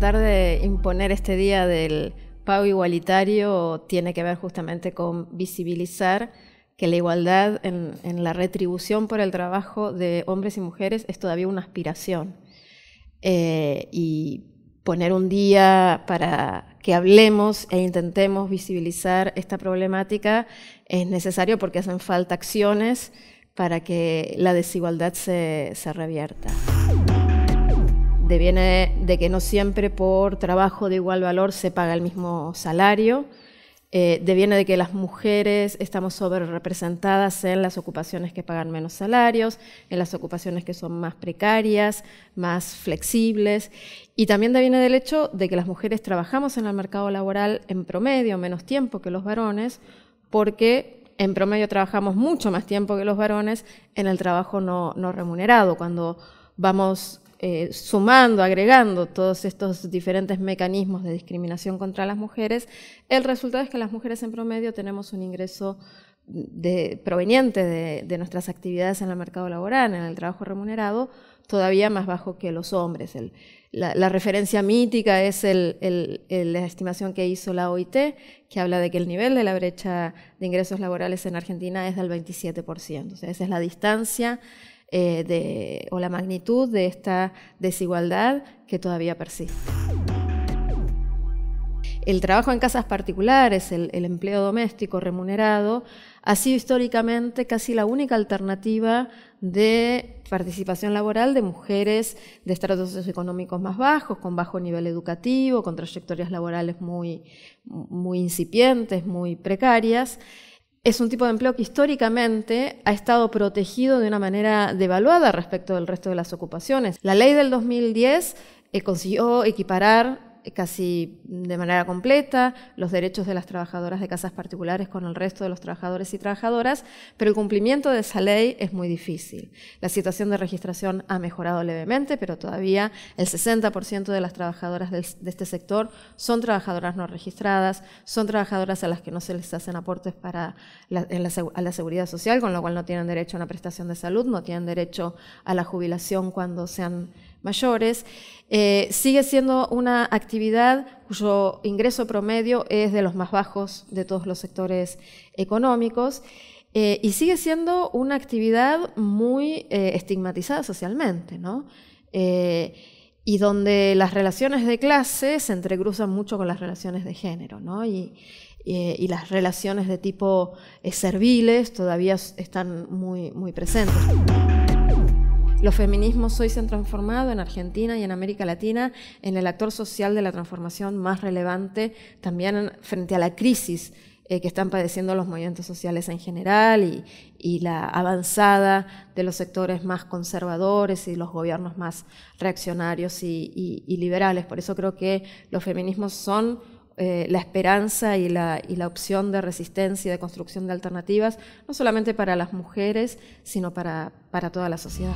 tratar de imponer este día del pago igualitario tiene que ver justamente con visibilizar que la igualdad en, la retribución por el trabajo de hombres y mujeres es todavía una aspiración. Eh, y poner un día para que hablemos e intentemos visibilizar esta problemática es necesario porque hacen falta acciones para que la desigualdad se revierta deviene de que no siempre por trabajo de igual valor se paga el mismo salario, eh, deviene de que las mujeres estamos sobre representadas en las ocupaciones que pagan menos salarios, en las ocupaciones que son más precarias, más flexibles, y también deviene del hecho de que las mujeres trabajamos en el mercado laboral en promedio menos tiempo que los varones, porque en promedio trabajamos mucho más tiempo que los varones en el trabajo no, no remunerado, cuando vamos eh, sumando, agregando todos estos diferentes mecanismos de discriminación contra las mujeres, el resultado es que las mujeres en promedio tenemos un ingreso proveniente de, nuestras actividades en el mercado laboral, en el trabajo remunerado, todavía más bajo que los hombres. la, referencia mítica es la estimación que hizo la OIT, que habla de que el nivel de la brecha de ingresos laborales en Argentina es del 27%. O sea, esa es la distancia eh, o la magnitud de esta desigualdad que todavía persiste. El trabajo en casas particulares, el, empleo doméstico remunerado, ha sido históricamente casi la única alternativa de participación laboral de mujeres de estratos socioeconómicos más bajos, con bajo nivel educativo, con trayectorias laborales muy incipientes, muy precarias es un tipo de empleo que históricamente ha estado protegido de una manera devaluada respecto del resto de las ocupaciones. La ley del 2010 eh, consiguió equiparar eh, casi de manera completa, los derechos de las trabajadoras de casas particulares con el resto de los trabajadores y trabajadoras, pero el cumplimiento de esa ley es muy difícil. La situación de registración ha mejorado levemente, pero todavía el 60% de las trabajadoras de este sector son trabajadoras no registradas, son trabajadoras a las que no se les hacen aportes para a la seguridad social, con lo cual no tienen derecho a una prestación de salud, no tienen derecho a la jubilación cuando sean mayores, eh, sigue siendo una actividad cuyo ingreso promedio es de los más bajos de todos los sectores económicos eh, y sigue siendo una actividad muy eh, estigmatizada socialmente, ¿no? y donde las relaciones de clase se entrecruzan mucho con las relaciones de género, ¿no? Y, y las relaciones de tipo serviles todavía están muy, muy presentes. Los feminismos hoy se han transformado en Argentina y en América Latina en el actor social de la transformación más relevante también frente a la crisis eh, que están padeciendo los movimientos sociales en general y, la avanzada de los sectores más conservadores y los gobiernos más reaccionarios y liberales. Por eso creo que los feminismos son eh, la esperanza y la, y la opción de resistencia y de construcción de alternativas, no solamente para las mujeres, sino para, para toda la sociedad.